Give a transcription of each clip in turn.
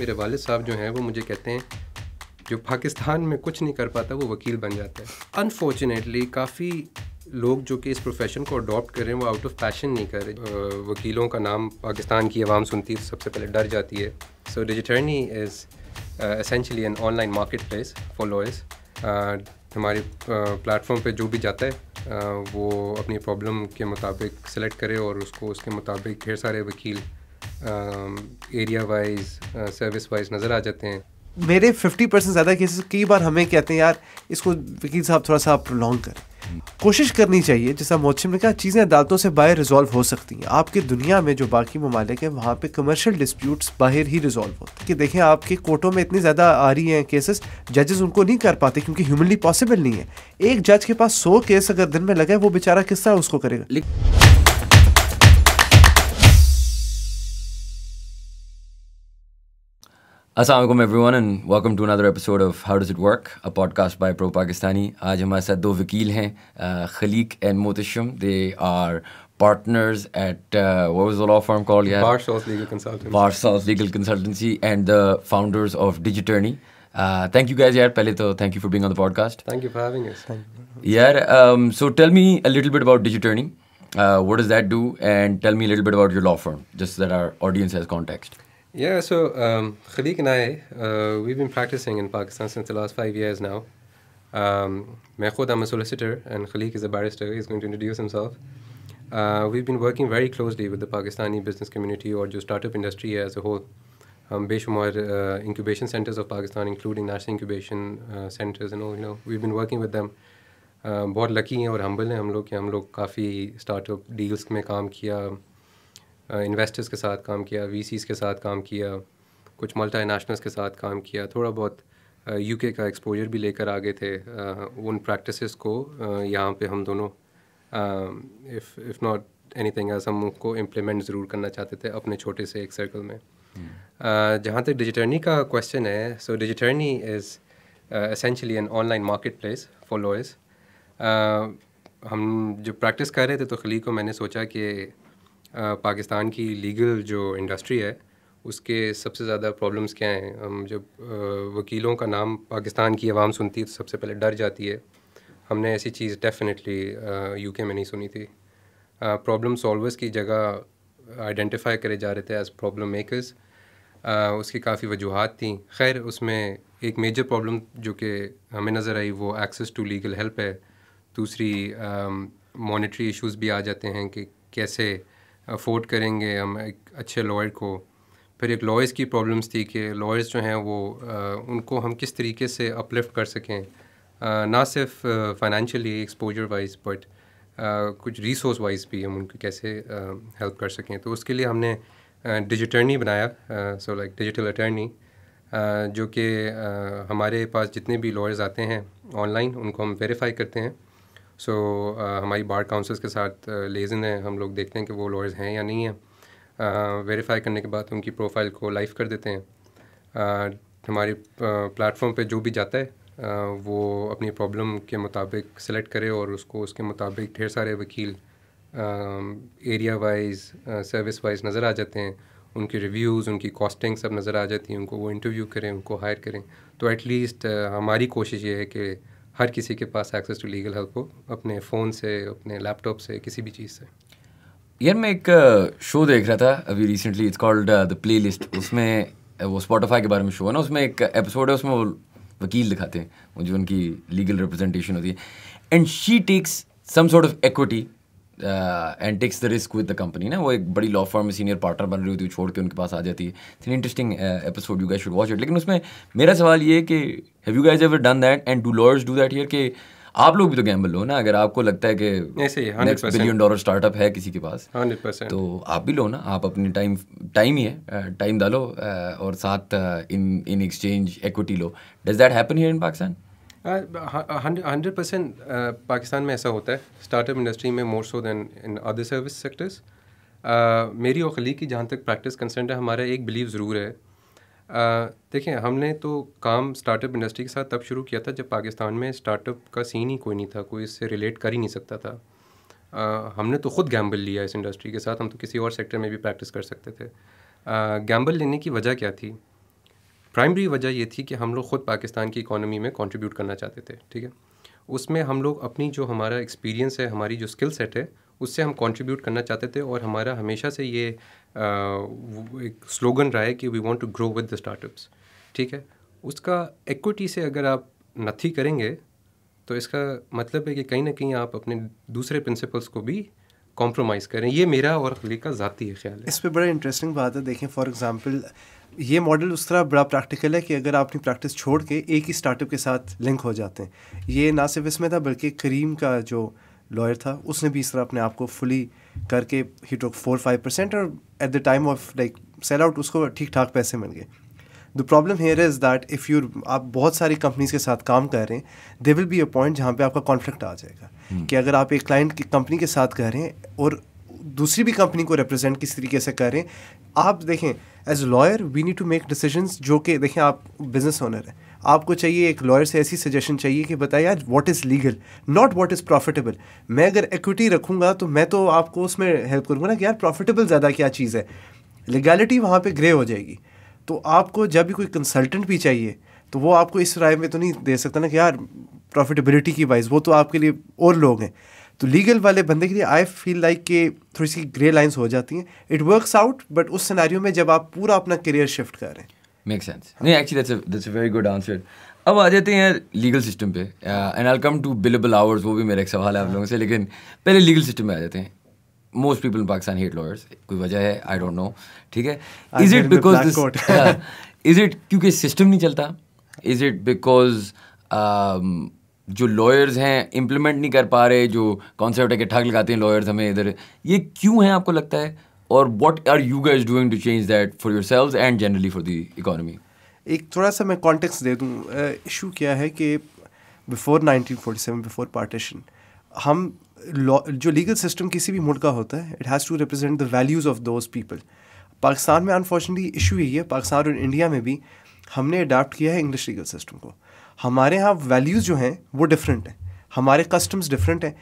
मेरे वाले साहब जो हैं वो मुझे कहते हैं जो पाकिस्तान में कुछ नहीं कर पाता वो वकील बन जाता है अनफॉर्चुनेटली काफ़ी लोग जो कि इस प्रोफेशन को अडॉप्ट कर रहे हैं वो आउट ऑफ पैशन नहीं कर रहे वकीलों का नाम पाकिस्तान की आवाम सुनती है तो सबसे पहले डर जाती है so Digiturney is essentially an online market marketplace for lawyers हमारे प्लेटफॉर्म पे जो भी जाता है वो अपनी प्रॉब्लम के मुताबिक सेलेक्ट करे और उसको उसके मुताबिक ढेर सारे वकील एरिया वाइज सर्विस वाइज नज़र आ जाते हैं मेरे 50 परसेंट ज़्यादा केसेस कई बार हमें कहते हैं यार इसको वकील साहब थोड़ा सा आप प्रोलॉन्ग करें कोशिश करनी चाहिए जैसा मोचिम ने कहा चीज़ें अदालतों से बाहर रिजॉल्व हो सकती हैं आपके दुनिया में जो बाकी ममालिक हैं वहाँ पे कमर्शियल डिस्प्यूट्स बाहर ही रिजॉल्व होते हैं कि देखें आपके कोर्टों में इतनी ज़्यादा आ रही हैं केसेस जजेस उनको नहीं कर पाते क्योंकि ह्यूमनली पॉसिबल नहीं है एक जज के पास सौ केस अगर दिन में लगे वो बेचारा किस तरह उसको करेगा Assalamualaikum everyone and welcome to another episode of How Does It Work, a podcast by Pro Pakistani. Pakistani आज हमारे साथ दो वकील हैं Khaleeq and Mohtasham they partners at uh, what was the law firm called? Yeah, Barshaw's Legal Consultancy. Barshaw's Legal Consultancy and the founders of Digiturney. Uh, thank you guys, yeah. Pehle to, thank you for being on the podcast. Thank you for having us. Yeah. Um, so tell me a little bit about Digiturney. Uh, what does that do? And tell me a little bit about your law firm, just so that our audience has context. Yeah, so um, Khalik and I, uh, we've been practicing in Pakistan since the last five years now. Um, I'm a solicitor, and Khalik is a barrister. He's going to introduce himself. Uh, we've been working very closely with the Pakistani business community or just startup industry as a whole. Um, Beshumar uh, incubation centers of Pakistan, including national incubation uh, centers and all, you know, we've been working with them. Uh, बहुत lucky हैं और humble हैं हम लोग कि हम लोग काफ़ी स्टार्टअप डील्स में काम किया इन्वेस्टर्स के साथ काम किया वी के साथ काम किया कुछ मल्टी के साथ काम किया थोड़ा बहुत यूके का एक्सपोजर भी लेकर आ गए थे उन प्रैक्टिसेस को यहाँ पे हम दोनों if if not anything thing हम उनको इम्प्लीमेंट ज़रूर करना चाहते थे अपने छोटे से एक सर्कल में hmm. जहाँ तक डिजिटर्नी का क्वेश्चन है so Digiturney is essentially an online market marketplace for lawyers हम जब प्रैक्टिस कर रहे थे तो खली को मैंने सोचा कि पाकिस्तान की लीगल जो इंडस्ट्री है उसके सबसे ज़्यादा प्रॉब्लम्स क्या हैं हम जब वकीलों का नाम पाकिस्तान की आवाम सुनती है तो सबसे पहले डर जाती है हमने ऐसी चीज़ डेफिनेटली यूके में नहीं सुनी थी प्रॉब्लम सॉल्वर्स की जगह आइडेंटिफाई करे जा रहे थे एज प्रॉब्लम मेकर्स उसकी काफ़ी वजूहत थी खैर उसमें एक मेजर प्रॉब्लम जो कि हमें नज़र आई वो एक्सेस टू लीगल हेल्प है दूसरी मॉनिटरी इश्यूज भी आ जाते हैं कि कैसे अफोर्ड करेंगे हम एक अच्छे लॉयर को फिर एक लॉयर्स की प्रॉब्लम्स थी कि लॉयर्स जो हैं वो आ, उनको हम किस तरीके से अपलिफ्ट कर सकें ना सिर्फ फाइनेंशियली एक्सपोजर वाइज बट कुछ रिसोर्स वाइज भी हम उनको कैसे हेल्प कर सकें तो उसके लिए हमने डिजिटर्नी बनाया सो लाइक डिजिटल अटर्नी जो कि हमारे पास जितने भी लॉयर्स आते हैं ऑनलाइन उनको हम वेरीफाई करते हैं सो so, uh, हमारी बार काउंसिल्स के साथ लेजन uh, है हम लोग देखते हैं कि वो लॉयर्स हैं या नहीं हैं वेरीफाई uh, करने के बाद उनकी प्रोफाइल को लाइव कर देते हैं हमारे प्लेटफॉर्म पे जो भी जाता है वो अपनी प्रॉब्लम के मुताबिक सेलेक्ट करे और उसको उसके मुताबिक ढेर सारे वकील एरिया वाइज सर्विस वाइज नज़र आ जाते हैं उनके रिव्यूज़ उनकी कॉस्टिंग सब नज़र आ जाती हैं उनको वो इंटरव्यू करें उनको हायर करें तो एटलीस्ट हमारी कोशिश ये है कि हर किसी के पास एक्सेस टू लीगल हेल्प हो अपने फ़ोन से अपने लैपटॉप से किसी भी चीज़ से यार मैं एक शो देख रहा था अभी recently it's called the playlist उसमें वो स्पॉटिफाई के बारे में शो है ना उसमें एक एपिसोड है उसमें वो वकील दिखाते हैं जो उनकी लीगल रिप्रेजेंटेशन होती है and she takes some sort of equity and takes the risk with the company ना वो एक बड़ी लॉ फॉर्म में सीनियर पार्टनर बन रही होती है छोड़ के उनके पास आ जाती है इतनी interesting episode you guys should watch it लेकिन उसमें मेरा सवाल ये कि have you guys ever done that and do lawyers do that here कि आप लोग भी तो गैम्बल लो ना अगर आपको लगता है कि नेक्स्ट बिलियन डॉलर स्टार्टअप है किसी के पास 100%. तो आप भी लो ना आप अपने टाइम टाइम ही है टाइम uh, डालो uh, और साथ इन इन एक्सचेंज एक्विटी लो does that happen here in Pakistan hundred percent Pakistan में ऐसा होता है स्टार्टअप इंडस्ट्री में more so than in other service sectors मेरी और खली की जहाँ तक प्रैक्टिस कंसेंट है हमारा एक बिलीव ज़रूर है uh, देखें हमने तो काम स्टार्टअप इंडस्ट्री के साथ तब शुरू किया था जब पाकिस्तान में स्टार्टअप का सीन ही कोई नहीं था कोई इससे रिलेट कर ही नहीं सकता था uh, हमने तो ख़ुद गैम्बल लिया इस इंडस्ट्री के साथ हम तो किसी और सेक्टर में भी प्रैक्टिस कर सकते थे गैम्बल लेने की वजह क्या थी प्राइमरी वजह ये थी कि हम लोग ख़ुद पाकिस्तान की इकानमी में कॉन्ट्रीब्यूट करना चाहते थे ठीक है उसमें हम लोग अपनी जो हमारा एक्सपीरियंस है हमारी जो स्किल सेट है उससे हम कंट्रीब्यूट करना चाहते थे और हमारा हमेशा से ये आ, एक स्लोगन रहा है कि we want to grow with the startups ठीक है उसका एक्विटी से अगर आप नथी करेंगे तो इसका मतलब है कि कहीं ना कहीं आप अपने दूसरे प्रिंसिपल्स को भी कॉम्प्रोमाइज़ करें ये मेरा और खली का ज़ाती ख्याल है इस पर बड़ा इंटरेस्टिंग बात है देखें फॉर एग्ज़ाम्पल ये मॉडल उस तरह बड़ा प्रैक्टिकल है कि अगर आप अपनी प्रैक्टिस छोड़ के एक ही स्टार्टअप के साथ लिंक हो जाते हैं ये ना सिर्फ इसमें था बल्कि करीम का जो लॉयर था उसने भी इस तरह अपने आप को फुली करके ही टोक फोर फाइव परसेंट और at the time of like sell out उसको ठीक ठाक पैसे मिल गए the problem here is that if you आप बहुत सारी कंपनीज के साथ काम कर रहे हैं they will be a point जहाँ पे आपका कॉन्फ्लिक्ट आ जाएगा hmm. कि अगर आप एक क्लाइंट की कंपनी के साथ कर रहे हैं और दूसरी भी कंपनी को रिप्रेजेंट किस तरीके से कर रहे हैं आप देखें as a lawyer we need to make decisions जो कि देखें आप बिजनेस ओनर हैं आपको चाहिए एक लॉयर से ऐसी सजेशन चाहिए कि बताए यार what is legal not what is profitable मैं अगर इक्विटी रखूँगा तो मैं तो आपको उसमें हेल्प करूँगा ना कि यार प्रॉफिटेबल ज़्यादा क्या चीज़ है लीगैलिटी वहाँ पर ग्रे हो जाएगी तो आपको जब भी कोई कंसल्टेंट भी चाहिए तो वो आपको इस राय में तो नहीं दे सकता ना कि यार प्रॉफिटेबिलिटी की वाइज वो तो आपके लिए और लोग हैं तो लीगल वाले बंदे के लिए आई फील लाइक कि थोड़ी सी ग्रे लाइंस हो जाती हैं इट वर्क्स आउट बट उस सिनेरियो में जब आप पूरा अपना करियर शिफ्ट कर रहे हैं मेक सेंस नहीं actually that's that's a very good answer अब आ जाते हैं लीगल सिस्टम पे and I come to billable hours वो भी मेरा एक सवाल है आप हाँ। लोगों से लेकिन पहले लीगल सिस्टम में आ जाते हैं most people in Pakistan hate lawyers कोई वजह है आई डोंट नो ठीक है is it because is it क्योंकि सिस्टम नहीं चलता इज इट बिकॉज जो लॉयर्स हैं इम्प्लीमेंट नहीं कर पा रहे जो कॉन्सेप्ट है कि ठग लगाते हैं लॉयर्स हमें इधर ये क्यों है आपको लगता है और what are you guys doing to change that for yourself and generally for the economy एक थोड़ा सा मैं कॉन्टेक्स दे दूँ इशू क्या है कि बिफोर 1947 बिफोर पार्टीशन हम जो लीगल सिस्टम किसी भी मुल्क का होता है it has to represent the values of those people Pakistan में अनफॉर्चुनेटली इशू यही है पाकिस्तान और इंडिया में भी हमने अडाप्ट किया है इंग्लिश लीगल सिस्टम को हमारे यहाँ वैल्यूज़ जो हैं वो डिफरेंट हैं हमारे कस्टम्स डिफरेंट हैं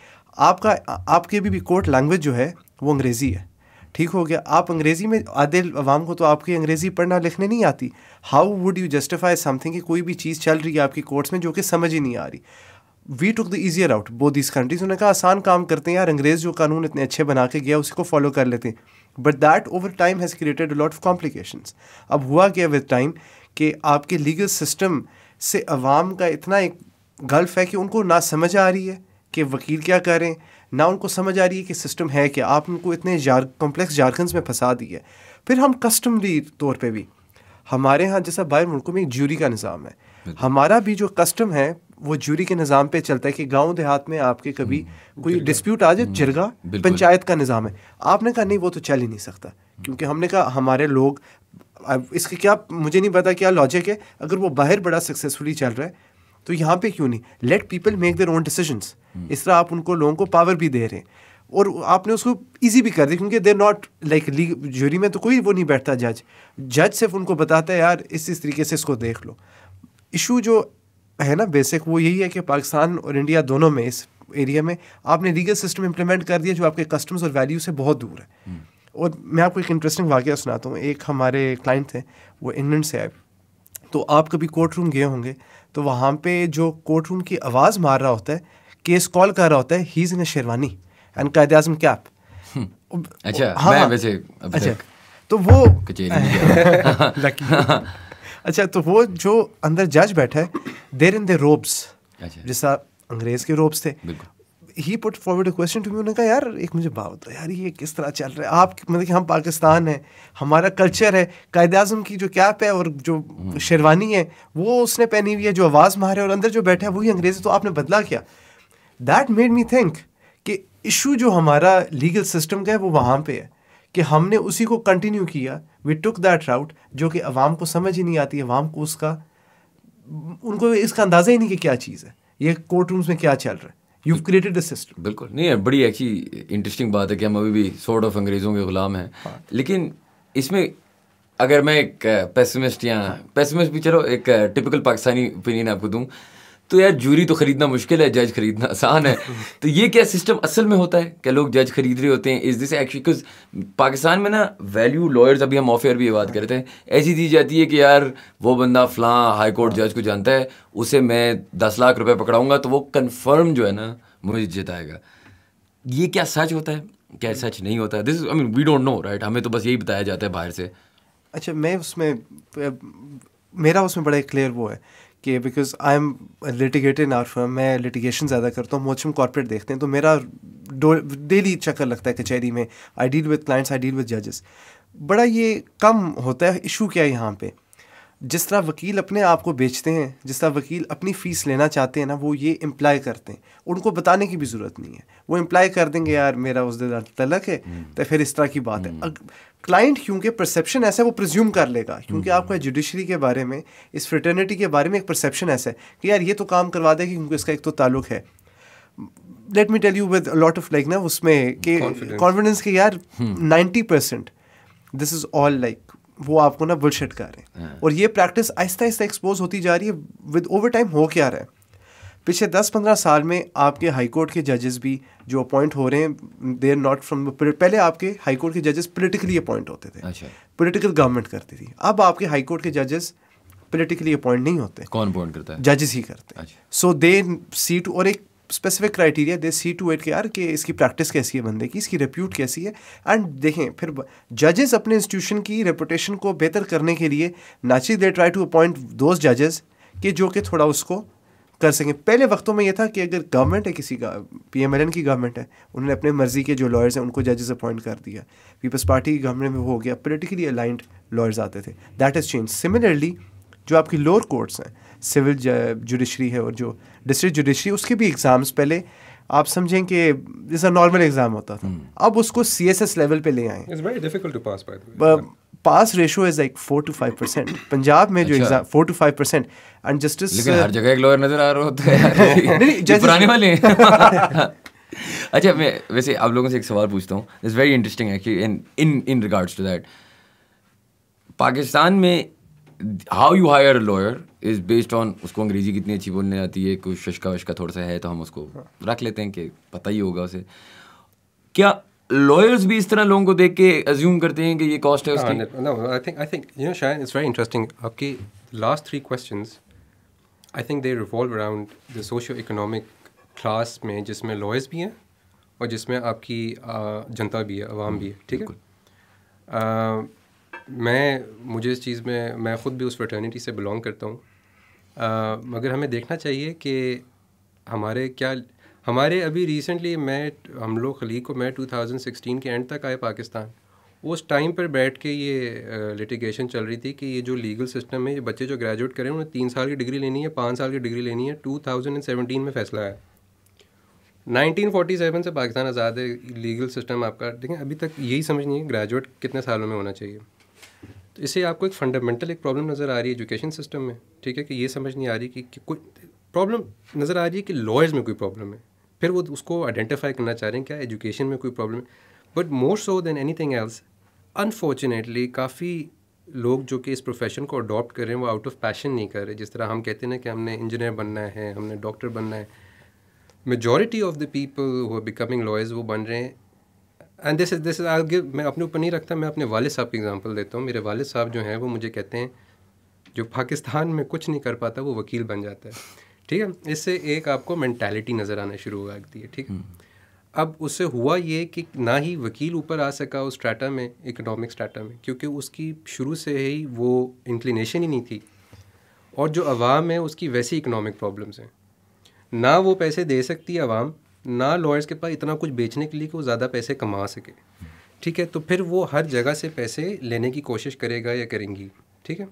आपका आपके भी, भी कोर्ट लैंग्वेज जो है वो अंग्रेज़ी है ठीक हो गया आप अंग्रेज़ी में आदिल आवाम को तो आपकी अंग्रेज़ी पढ़ना लिखने नहीं आती how would you justify something कि कोई भी चीज़ चल रही है आपकी कोर्ट्स में जो कि समझ ही नहीं आ रही we took the easier out बो दिस कंट्रीज उन्होंने कहा आसान काम करते हैं यार अंग्रेज़ जो कानून इतने अच्छे बना के गया उसको फॉलो कर लेते हैं but that over time has created lot of complication अब हुआ गया विद टाइम कि आपके लीगल सिस्टम से अवाम का इतना एक गल्फ है कि उनको ना समझ आ रही है कि वकील क्या करें ना उनको समझ आ रही है कि सिस्टम है क्या आप उनको इतने जार कॉम्प्लेक्स जारखंड में फंसा दी है फिर हम कस्टमरी तौर पे भी हमारे यहाँ जैसा बाहर मुल्कों में एक ज्यूरी का निज़ाम है हमारा भी जो कस्टम है वो ज्यूरी के निज़ाम पे चलता है कि गांव देहात में आपके कभी हम्म, कोई डिस्प्यूट आ जाए हम्म, जिरगा पंचायत का निज़ाम है आपने कहा नहीं वो तो चल ही नहीं सकता क्योंकि हमने कहा हमारे लोग इसके क्या मुझे नहीं पता क्या लॉजिक है अगर वो बाहर बड़ा सक्सेसफुली चल रहा है तो यहाँ पे क्यों नहीं let people make their own decision इस तरह आप उनको लोगों को पावर भी दे रहे हैं और आपने उसको इजी भी कर दिया क्योंकि they're not like league jury में तो कोई वो नहीं बैठता जज जज सिर्फ उनको बताता है यार इस इस तरीके से इसको देख लो इशू जो है ना बेसिक वो यही है कि पाकिस्तान और इंडिया दोनों में इस एरिया में आपने लीगल सिस्टम इम्प्लीमेंट कर दिया जो आपके कस्टम्स और वैल्यू से बहुत दूर है hmm. और मैं आपको एक इंटरेस्टिंग वाक्य सुनाता हूँ एक हमारे क्लाइंट थे वो इंग्लैंड से आए तो आप कभी कोर्ट रूम गए होंगे तो वहाँ पे जो कोर्ट रूम की आवाज़ मार रहा होता है केस कॉल कर रहा होता है he is in sherwani and Quaid Azam आप हम्म। अच्छा हाँ मैं हाँ। वैसे अच्छा तो वो अच्छा तो वो जो अंदर जज बैठा है देर इन दे रोब्स जैसा अंग्रेज के रोब्स थे he put forward question to me उन्होंने कहा यार एक मुझे बात बताओ यार ये किस तरह चल रहा है आप मतलब कि हम पाकिस्तान हैं हमारा कल्चर है कायद अजम की जो कैप है और जो हम्म। शेरवानी है वो उसने पहनी हुई है जो आवाज़ मारे और अंदर जो बैठा है वही अंग्रेज़ है तो आपने बदला क्या दैट मेड मी थिंक कि इशू जो हमारा लीगल सिस्टम का है वो वहाँ पर है कि हमने उसी को कंटिन्यू किया वी टुक दैट राउट जो कि अवाम को समझ ही नहीं आती अवाम को उसका उनको इसका अंदाज़ा ही नहीं कि क्या चीज़ है ये कोर्ट रूम्स में क्या चल रहा है यू क्रिएटेड द सिस्टम बिल्कुल नहीं है बड़ी अच्छी इंटरेस्टिंग बात है कि हम अभी भी सॉर्ट ऑफ अंग्रेज़ों के गुलाम हैं हाँ। लेकिन इसमें अगर मैं एक पेसिमिस्ट uh, या पेसिमिस्ट हाँ। भी चलो एक टिपिकल uh, पाकिस्तानी ओपिनियन आपको दूँ तो यार जूरी तो खरीदना मुश्किल है जज खरीदना आसान है तो ये क्या सिस्टम असल में होता है क्या लोग जज खरीद रहे होते हैं is this actually because Pakistan में ना वैल्यू लॉयर्स अभी हम ऑफेयर भी ये बात हाँ। करते हैं ऐसी दी जाती है कि यार वो बंदा फलां हाई कोर्ट जज को जानता है उसे मैं दस लाख रुपये पकड़ाऊँगा तो वो कन्फर्म जो है ना मुझे जिताएगा ये क्या सच होता है क्या सच नहीं होता this I mean we don't know right हमें तो बस यही बताया जाता है बाहर से अच्छा मैं उसमें मेरा उसमें बड़ा क्लियर वो है कि because I am litigate in our firm मैं लिटिगेशन ज़्यादा करता हूँ मोचम कॉर्पोरेट देखते हैं तो मेरा डेली चक्कर लगता है कचहरी में I deal with clients I deal with जजेस बड़ा ये कम होता है इशू क्या है यहाँ पे जिस तरह वकील अपने आप को बेचते हैं जिस तरह वकील अपनी फ़ीस लेना चाहते हैं ना वो ये इम्प्लाई करते हैं उनको बताने की भी ज़रूरत नहीं है वो इम्प्लाई कर देंगे यार मेरा उस दिन तलक है हम्म। तो फिर इस तरह की बात है क्लाइंट हम्म। क्योंकि परसेप्शन ऐसा है वो प्रज्यूम कर लेगा क्योंकि हम्म। आपका जुडिशरी के बारे में इस फ्रटर्निटी के बारे में एक परसेप्शन ऐसा है कि यार ये तो काम करवा देगा क्योंकि इसका एक तो ताल्लुक है let me tell you with lot of like ना उसमें कि कॉन्फिडेंस के यार ninety percent this is all like वो आपको ना बुलशिट कर रहे हैं हाँ। और ये प्रैक्टिस आहिस्ता आहिस्ता एक्सपोज होती जा रही है विद ओवर टाइम हो क्या रहा है पिछले दस पंद्रह साल में आपके हाई कोर्ट के जजेस भी जो अपॉइंट हो रहे हैं दे आर नॉट फ्रॉम पहले आपके हाई कोर्ट के जजेस पोलिटिकली अपॉइंट होते थे अच्छा। पोलिटिकल गवर्नमेंट करती थी अब आपके हाई कोर्ट के जजेस पोलिटिकली अपॉइंट नहीं होते कौन अपॉइंट करता है जजेस ही करते हैं सो दे सीट और एक specific criteria they see to it के आर कि इसकी प्रैक्टिस कैसी है बंदे की इसकी रिप्यूट कैसी है एंड देखें फिर जजेस अपने इंस्टीट्यूशन की रेपुटेशन को बेहतर करने के लिए नाची they try to appoint those जजेस कि जो कि थोड़ा उसको कर सकें पहले वक्तों में यह था कि अगर गवर्नमेंट है किसी का पी एम एल एन की गवर्नमेंट है उन्होंने अपने मर्जी के जो लॉयर्स हैं उनको जजेस अपॉइंट कर दिया पीपल्स पार्टी की गवर्नमेंट में वो हो गया पोलिटिकली अलाइंट लॉयर्स आते थे दैट इज़ चेंज सिमिलरली जो आपकी लोअर कोर्ट्स हैं सिविल जुडिशरी है और जो डिस्ट्रिक्ट जुडिशरी उसके भी एग्ज़ाम्स पहले आप समझें कि जैसा नॉर्मल एग्ज़ाम होता था हम्म। अब उसको सी एस एस लेवल पे ले आए pass ratio is like four to five percent Punjab में जो exam four to five percent and justice हर जगह एक लॉयर नजर आ रहा होता है वाले अच्छा मैं वैसे आप लोगों से एक सवाल पूछता हूँ इट्स वेरी इंटरेस्टिंग कि in in in regards to that Pakistan में how you hire a lawyer is based on उसको अंग्रेजी कितनी अच्छी बोलने आती है कुछ शशका वशका थोड़ा सा है तो हम उसको हाँ। रख लेते हैं कि पता ही होगा उसे क्या लॉयर्स भी इस तरह लोगों को देख के अज्यूम करते हैं कि ये कॉस्ट है हाँ, उसकी no I think I think you know it's very interesting आपकी last three questions I think they revolve around the socio economic class में जिसमें लॉयर्स भी हैं और जिसमें आपकी uh, जनता भी है आवाम हम्म, भी है ठीक है मैं मुझे इस चीज़ में मैं ख़ुद भी उस फ्रटर्निटी से बिलोंग करता हूँ मगर हमें देखना चाहिए कि हमारे क्या हमारे अभी रिसेंटली मैं हम लोग खलीग को मैं 2016 के एंड तक आए पाकिस्तान उस टाइम पर बैठ के ये लिटिगेशन चल रही थी कि ये जो लीगल सिस्टम है ये बच्चे जो ग्रेजुएट करें उन्हें तीन साल की डिग्री लेनी है पाँच साल की डिग्री लेनी है 2017 में फ़ैसला आया 1947 से पाकिस्तान आज़ाद है लीगल सिस्टम आपका देखें अभी तक यही समझ नहीं है ग्रेजुएट कितने सालों में होना चाहिए तो इससे आपको एक फंडामेंटल एक प्रॉब्लम नज़र आ रही है एजुकेशन सिस्टम में ठीक है कि ये समझ नहीं आ रही कि, कि कोई प्रॉब्लम नज़र आ रही है कि लॉयर्स में कोई प्रॉब्लम है फिर वो उसको आइडेंटिफाई करना चाह रहे हैं क्या एजुकेशन में कोई प्रॉब्लम है but more so than anything else unfortunately काफ़ी लोग जो कि इस प्रोफेशन को अडॉप्ट कर रहे हैं वो आउट ऑफ पैशन नहीं कर रहे जिस तरह हम कहते हैं ना कि हमने इंजीनियर बनना है हमने डॉक्टर बनना है majority of the people who becoming lawyers वो बन रहे हैं and this is this is I give मैं अपने ऊपर नहीं रखता मैं अपने वाले साहब की एग्जांपल देता हूँ मेरे वाले साहब जो हैं वो मुझे कहते हैं जो पाकिस्तान में कुछ नहीं कर पाता वो वकील बन जाता है ठीक है इससे एक आपको मैंटेलिटी नज़र आना शुरू हो जाती है ठीक है हम्म। अब उससे हुआ ये कि ना ही वकील ऊपर आ सका उस स्ट्राटा में इकोनॉमिक स्ट्राटा में क्योंकि उसकी शुरू से ही वो इंक्लिनेशन ही नहीं थी और जो अवाम है उसकी वैसी इकोनॉमिक प्रॉब्लम्स हैं ना वो पैसे दे सकती आवाम ना लॉयर्स के पास इतना कुछ बेचने के लिए कि वो ज़्यादा पैसे कमा सके ठीक है तो फिर वो हर जगह से पैसे लेने की कोशिश करेगा या करेंगी ठीक है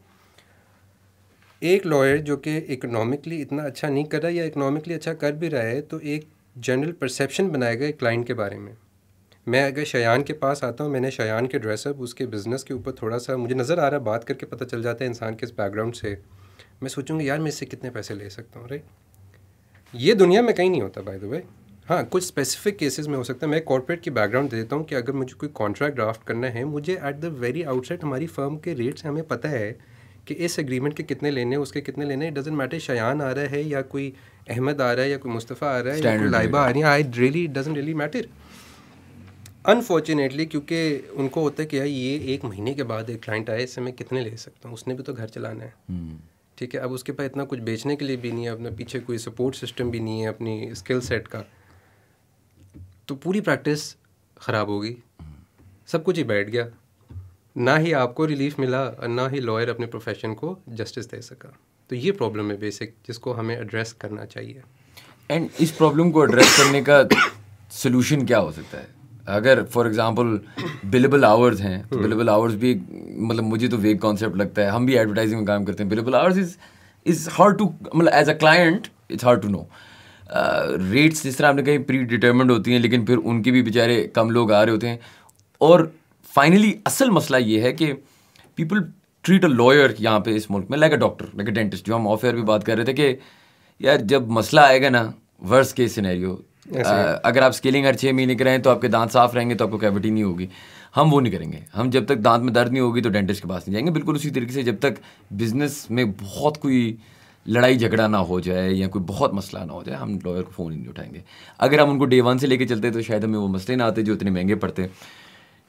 एक लॉयर जो कि इकोनॉमिकली इतना अच्छा नहीं कर रहा या इकोनॉमिकली अच्छा कर भी रहा है तो एक जनरल परसेप्शन बनाएगा एक क्लाइंट के बारे में मैं अगर शयान के पास आता हूँ मैंने शयान के ड्रेसअप उसके बिज़नेस के ऊपर थोड़ा सा मुझे नज़र आ रहा है बात करके पता चल जाता है इंसान के इस बैकग्राउंड से मैं सोचूंगा यार मैं इससे कितने पैसे ले सकता हूँ राइट ये दुनिया में कहीं नहीं होता बाय द वे हाँ कुछ स्पेसिफिक केसेस में हो सकता है मैं कॉर्पोरेट की बैकग्राउंड दे देता हूँ कि अगर मुझे कोई कॉन्ट्रैक्ट ड्राफ्ट करना है मुझे एट द वेरी आउटसेट हमारी फर्म के रेट्स हमें पता है कि इस एग्रीमेंट के कितने लेने हैं उसके कितने लेने हैं डजेंट मैटर शयान आ रहा है या कोई अहमद आ रहा है या कोई मुस्तफ़ा आ रहा है या कोई लाइबा आ रही है I really doesn't really matter unfortunately क्योंकि उनको होता है कि यार ये एक महीने के बाद एक क्लाइंट आए इससे मैं कितने ले सकता हूँ उसने भी तो घर चलाना है हम्म। ठीक है अब उसके पास इतना कुछ बेचने के लिए भी नहीं है अपने पीछे कोई सपोर्ट सिस्टम भी नहीं है अपनी स्किल सेट का तो पूरी प्रैक्टिस ख़राब होगी सब कुछ ही बैठ गया ना ही आपको रिलीफ मिला और ना ही लॉयर अपने प्रोफेशन को जस्टिस दे सका तो ये प्रॉब्लम है बेसिक जिसको हमें एड्रेस करना चाहिए एंड इस प्रॉब्लम को एड्रेस करने का सोल्यूशन क्या हो सकता है अगर फॉर एग्जाम्पल बिलेबल आवर्स हैं तो बिलेबल हम्म। आवर्स भी मतलब मुझे तो वेग कॉन्सेप्ट लगता है हम भी एडवर्टाइजिंग में काम करते हैं billable hours is is hard to मतलब as a client it's hard to know rates जिस तरह आपने कहीं प्री डिटर्मेंड होती हैं लेकिन फिर उनके भी बेचारे कम लोग आ रहे होते हैं और फाइनली असल मसला ये है कि पीपल ट्रीट अ लॉयर यहाँ पे इस मुल्क में like a doctor like a dentist जो हम ऑफ एयर भी बात कर रहे थे कि यार जब मसला आएगा ना वर्स के सिनेरियो अगर आप स्केलिंग हर छः महीने रहें तो आपके दांत साफ रहेंगे तो आपको कैविटी नहीं होगी हम वो नहीं करेंगे हम जब तक दांत में दर्द नहीं होगी तो डेंटिस्ट के पास नहीं जाएंगे बिल्कुल उसी तरीके से जब तक बिजनेस में बहुत कोई लड़ाई झगड़ा ना हो जाए या कोई बहुत मसला ना हो जाए हम लॉयर को फ़ोन ही नहीं उठाएंगे अगर हम उनको डे वन से लेके चलते तो शायद हमें वो मसले ना आते जो इतने महंगे पड़ते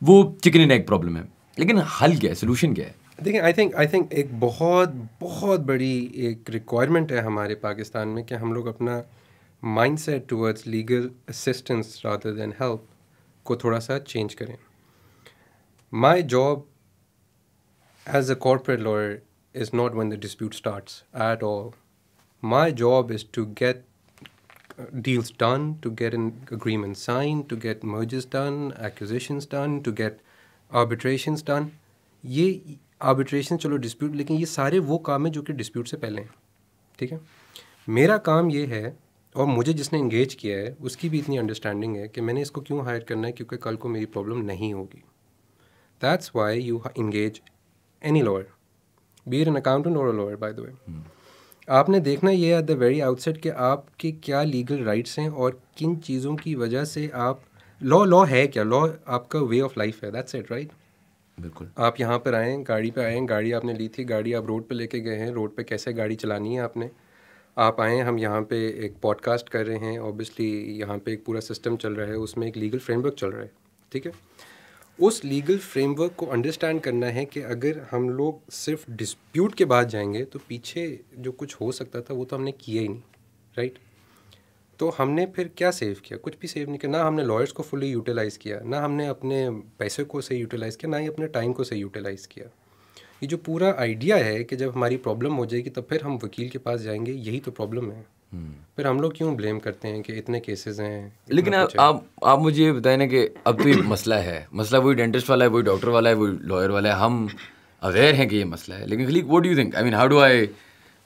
वो चिकन एंड एग प्रॉब्लम है लेकिन हल क्या है सोल्यूशन क्या है देखिए आई थिंक आई थिंक एक बहुत बहुत बड़ी एक रिक्वायरमेंट है हमारे पाकिस्तान में कि हम लोग अपना mind set towards legal assistance rather than help को थोड़ा सा चेंज करें my job as a corporate lawyer is not when the dispute starts at all. My job is to get deals done, to get an agreement signed, to get mergers done, acquisitions done, to get arbitrations done. ये arbitration चलो dispute लेकिन ये सारे वो काम है जो कि dispute से पहले हैं ठीक है मेरा काम ये है और मुझे जिसने इंगेज किया है उसकी भी इतनी अंडरस्टैंडिंग है कि मैंने इसको क्यों हायर करना है क्योंकि कल को मेरी प्रॉब्लम नहीं होगी that's why you engage any lawyer बीर एन अकाउंटेंट और लॉयर बाय द वे आपने देखना यह एट द वेरी आउटसेट कि आपके क्या लीगल राइट्स हैं और किन चीज़ों की वजह से आप लॉ लॉ है क्या लॉ आपका वे ऑफ लाइफ है दैट्स इट राइट बिल्कुल आप यहाँ पर आएँ गाड़ी पर आएँ गाड़ी आपने ली थी गाड़ी आप रोड पर लेके गए हैं रोड पर कैसे गाड़ी चलानी है आपने आप आएँ हम यहाँ पे एक पॉडकास्ट कर रहे हैं ऑब्वियसली यहाँ पे एक पूरा सिस्टम चल रहा है उसमें एक लीगल फ्रेमवर्क चल रहा है ठीक है उस लीगल फ्रेमवर्क को अंडरस्टैंड करना है कि अगर हम लोग सिर्फ डिस्प्यूट के बाद जाएंगे तो पीछे जो कुछ हो सकता था वो तो हमने किया ही नहीं राइट तो हमने फिर क्या सेव किया कुछ भी सेव नहीं किया ना हमने लॉयर्स को फुली यूटिलाइज़ किया ना हमने अपने पैसे को सही यूटिलाइज़ किया ना ही अपने टाइम को सही यूटिलाइज़ किया ये जो पूरा आइडिया है कि जब हमारी प्रॉब्लम हो जाएगी तब फिर हम वकील के पास जाएंगे यही तो प्रॉब्लम है फिर हम लोग क्यों ब्लेम करते हैं कि इतने केसेस हैं लेकिन आ, आप आप मुझे ये बताए ना कि अब तो ये मसला है मसला वही डेंटिस्ट वाला है वही डॉक्टर वाला है वही लॉयर वाला है हम अवेयर हैं कि ये मसला है लेकिन खाली वो do think I mean how do I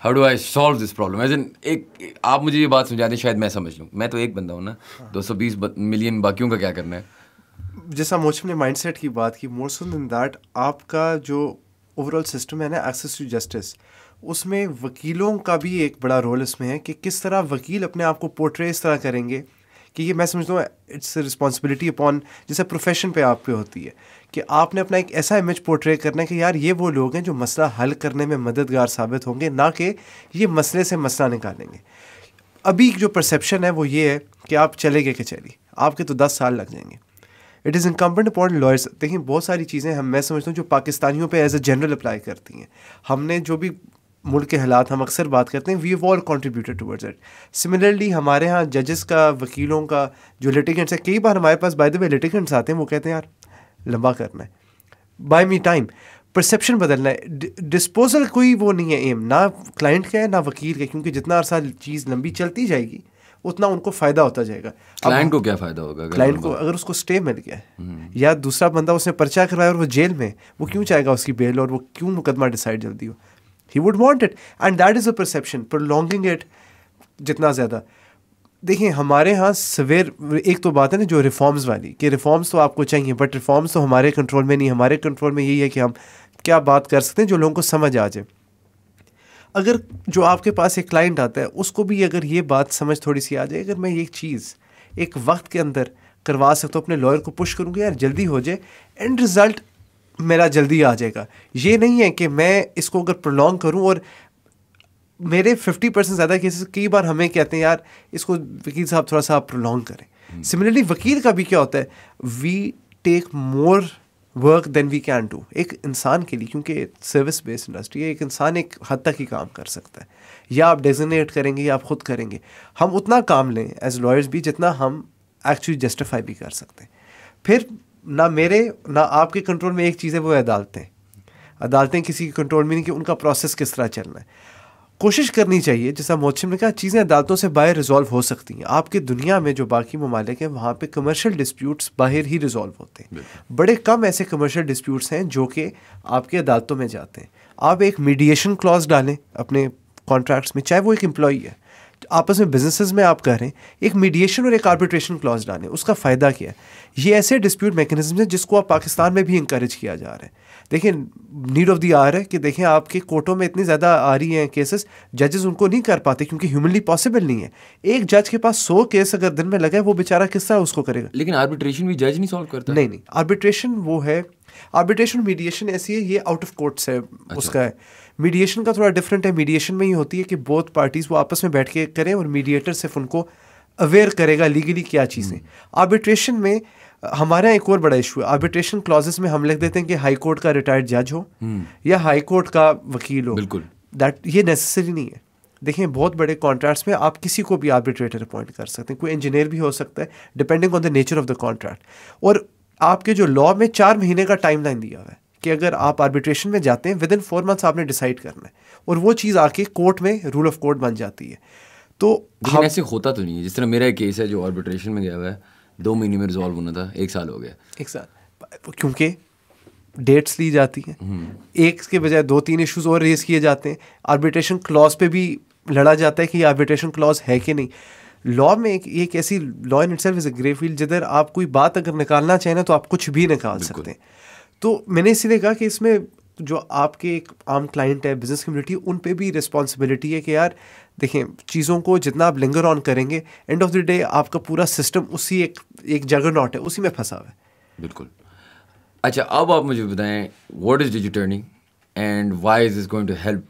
how do I solve this problem as an एक आप मुझे ये बात समझा दें शायद मैं समझ लूँ मैं तो एक बंदा हूँ ना हाँ। दो सौ बीस मिलियन बाकियों का क्या करना है जैसा मोशम ने माइंड सेट की बात की मोर सो दैट आपका जो ओवरऑल सिस्टम है ना एक्सेस टू जस्टिस उसमें वकीलों का भी एक बड़ा रोल इसमें है कि किस तरह वकील अपने आप को पोर्ट्रे इस तरह करेंगे कि ये मैं समझता हूँ इट्स रिस्पॉन्सिबिलिटी अपॉन जैसे प्रोफेशन पे आप पे होती है कि आपने अपना एक ऐसा इमेज पोर्ट्रे करना है कि यार ये वो लोग हैं जो मसला हल करने में मददगार साबित होंगे ना कि ये मसले से मसला निकालेंगे अभी जो परसेप्शन है वो ये है कि आप चले गए कि चलिए आपके तो दस साल लग जाएंगे it is incumbent upon lawyers देखिए बहुत सारी चीज़ें हम मैं समझता हूँ जो पाकिस्तानियों पे एज अ जनरल अप्लाई करती हैं हमने जो भी मुल्क के हालात हम अक्सर बात करते हैं we all contributed towards it similarly हमारे यहाँ जजेस का वकीलों का जो लिटिगेंट्स है कई बार हमारे पास बाय द वे लिटिगेंट्स आते हैं वो कहते हैं यार लंबा करना है बाय मी टाइम परसेप्शन बदलना है डिस्पोजल कोई वो नहीं है एम ना क्लाइंट का है ना वकील का क्योंकि जितना अरसा चीज़ लंबी चलती जाएगी उतना उनको फ़ायदा होता जाएगा क्लाइंट को क्या फ़ायदा होगा क्लाइंट को अगर उसको स्टे मिल गया हम्म। या दूसरा बंदा उसने पर्चा कराया और वो जेल में वो क्यों चाहेगा उसकी बेल और वो क्यों मुकदमा डिसाइड जल्दी हो ही would want it and that is a perception पर लॉन्गिंग इट जितना ज़्यादा देखिए हमारे यहाँ सवेर एक तो बात है ना जो रिफॉर्म्स वाली कि रिफॉर्म्स तो आपको चाहिए बट रिफॉर्म्स तो हमारे कंट्रोल में नहीं हमारे कंट्रोल में यही है कि हम क्या बात कर सकते हैं जो लोगों को समझ आ जाए अगर जो आपके पास एक क्लाइंट आता है उसको भी अगर ये बात समझ थोड़ी सी आ जाए अगर मैं ये चीज़ एक वक्त के अंदर करवा सकता हूँ अपने लॉयर को पुश करूँगा यार जल्दी हो जाए एंड रिज़ल्ट मेरा जल्दी आ जाएगा ये नहीं है कि मैं इसको अगर प्रोलॉन्ग करूँ और मेरे फिफ्टी परसेंट ज़्यादा केसेस कई बार हमें कहते हैं यार इसको वकील साहब थोड़ा सा आप प्रोलॉन्ग करें सिमिलरली हम्म। वकील का भी क्या होता है we take more work than we can do एक इंसान के लिए क्योंकि सर्विस बेस्ड इंडस्ट्री है एक इंसान एक हद तक ही काम कर सकता है या आप डेजिनेट करेंगे या आप खुद करेंगे हम उतना काम लें एज लॉयर्स भी जितना हम एक्चुअली जस्टिफाई भी कर सकते हैं फिर ना मेरे ना आपके कंट्रोल में एक चीज़ है वो है अदालतें अदालतें किसी के कंट्रोल में नहीं कि उनका प्रोसेस किस तरह चलना है कोशिश करनी चाहिए जैसा मोहसिन ने कहा चीज़ें अदालतों से बाहर रिजॉल्व हो सकती हैं आपके दुनिया में जो बाकी ममालिक हैं वहाँ पे कमर्शियल डिस्प्यूट्स बाहर ही रिजॉल्व होते हैं बड़े कम ऐसे कमर्शियल डिस्प्यूट्स हैं जो कि आपके अदालतों में जाते हैं आप एक मीडिएशन क्लॉज डालें अपने कॉन्ट्रैक्ट्स में चाहे वो एक एम्प्लॉई है आपस में बिजनेसेस में आप कह रहे हैं एक मीडिएशन और एक आर्बिट्रेशन क्लॉज डालें उसका फ़ायदा क्या है ये ऐसे डिस्प्यूट मैकेनिज्म हैं जिसको आप पाकिस्तान में भी इंक्रेज किया जा रहा है देखिए नीड ऑफ दी आर है कि देखें आपके कोर्टों में इतनी ज़्यादा आ रही हैं केसेस जजेस उनको नहीं कर पाते क्योंकि ह्यूमनली पॉसिबल नहीं है एक जज के पास सौ केस अगर दिन में लगे वो बेचारा किस तरह उसको करेगा लेकिन आर्बिट्रेशन भी जज नहीं सॉल्व करता नहीं नहीं आर्बिट्रेशन वो है आर्बिट्रेशन मीडिएशन ऐसी है ये आउट ऑफ कोर्ट से अच्छा। उसका है मीडिएशन का थोड़ा डिफरेंट है मीडिएशन में ये होती है कि बोथ पार्टीज़ वो आपस में बैठ के करें और मीडिएटर सिर्फ उनको अवेयर करेगा लीगली क्या चीज़ें आर्बिट्रेशन हम्म। में हमारे यहाँ एक और बड़ा इशू है आर्बिट्रेशन क्लॉजेस में हम लिख देते हैं कि हाई कोर्ट का रिटायर्ड जज हो हम्म। या हाई कोर्ट का वकील हो बिल्कुल दैट ये नेसेसरी नहीं है देखें बहुत बड़े कॉन्ट्रैक्ट्स में आप किसी को भी आर्बिट्रेटर अपॉइंट कर सकते हैं कोई इंजीनियर भी हो सकता है depending on the nature of the contract और आपके जो लॉ में चार महीने का टाइम लाइन दिया हुआ है कि अगर आप आर्बिट्रेशन में जाते हैं विद इन फोर मंथ्स आपने डिसाइड करना है और वो चीज़ आके कोर्ट में रूल ऑफ कोर्ट बन जाती है तो हाँ ऐसे होता तो नहीं है जिस तरह मेरा एक केस है जो आर्बिट्रेशन में गया हुआ है दो महीने में रिजॉल्व होना था एक साल हो गया एक साल क्योंकि डेट्स ली जाती हैं हम्म। एक के बजाय दो तीन इश्यूज और रेज किए जाते हैं आर्बिट्रेशन क्लॉज पे भी लड़ा जाता है कि आर्बिट्रेशन क्लॉज है कि नहीं लॉ में एक एक ऐसी law in it is a grey field जिधर आप कोई बात अगर निकालना चाहें ना तो आप कुछ भी निकाल सकते हैं तो मैंने इसीलिए कहा कि इसमें जो आपके एक आम क्लाइंट है बिजनेस कम्युनिटी उन पे भी रिस्पॉन्सिबिलिटी है कि यार देखें चीज़ों को जितना आप लिंगर ऑन करेंगे एंड ऑफ द डे आपका पूरा सिस्टम उसी एक एक जगह नॉट है उसी में फंसा हुआ है बिल्कुल अच्छा अब आप मुझे बताएं what is digit earning and why is is going to help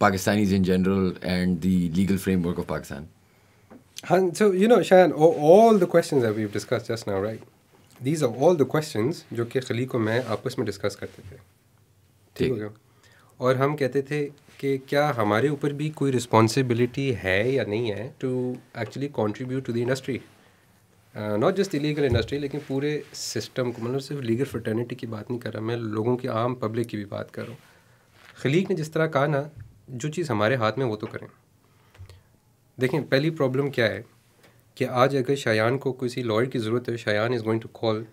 Pakistani in general and the legal framework of Pakistan हाँ so you know Shayan all the question just now right these are all the question जो कि खली को मैं आपस में discuss करते थे ठीक हो गया और हम कहते थे कि क्या हमारे ऊपर भी कोई रिस्पॉन्सिबिलिटी है या नहीं है to actually contribute to the industry not just illegal industry लेकिन पूरे सिस्टम को मतलब सिर्फ लीगल फ्रटर्निटी की बात नहीं कर रहा मैं लोगों की आम पब्लिक की भी बात कर रहा हूँ खलीक ने जिस तरह कहा ना जो चीज़ हमारे हाथ में वो तो करें देखें पहली प्रॉब्लम क्या है कि आज अगर शायान को किसी लॉयर की ज़रूरत है Shayan is going to call